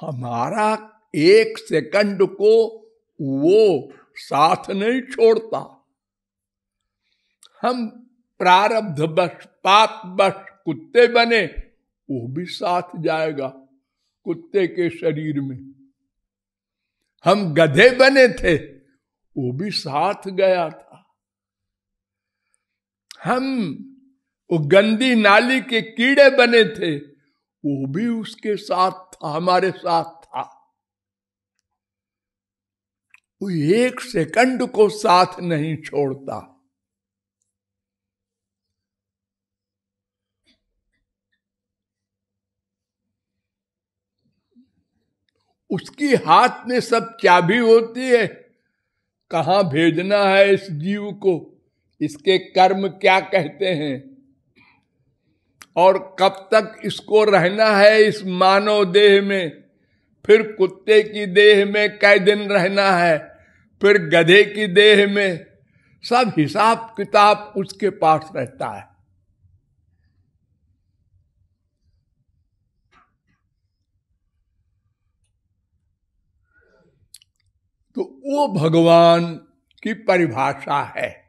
हमारा एक सेकंड को वो साथ नहीं छोड़ता हम प्रारब्ध बस पाप बस कुत्ते बने वो भी साथ जाएगा कुत्ते के शरीर में हम गधे बने थे वो भी साथ गया था हम वो गंदी नाली के कीड़े बने थे वो भी उसके साथ था हमारे साथ था वो एक सेकंड को साथ नहीं छोड़ता उसकी हाथ में सब चाबी होती है कहा भेजना है इस जीव को इसके कर्म क्या कहते हैं और कब तक इसको रहना है इस मानव देह में फिर कुत्ते की देह में कई दिन रहना है फिर गधे की देह में सब हिसाब किताब उसके पास रहता है तो वो भगवान की परिभाषा है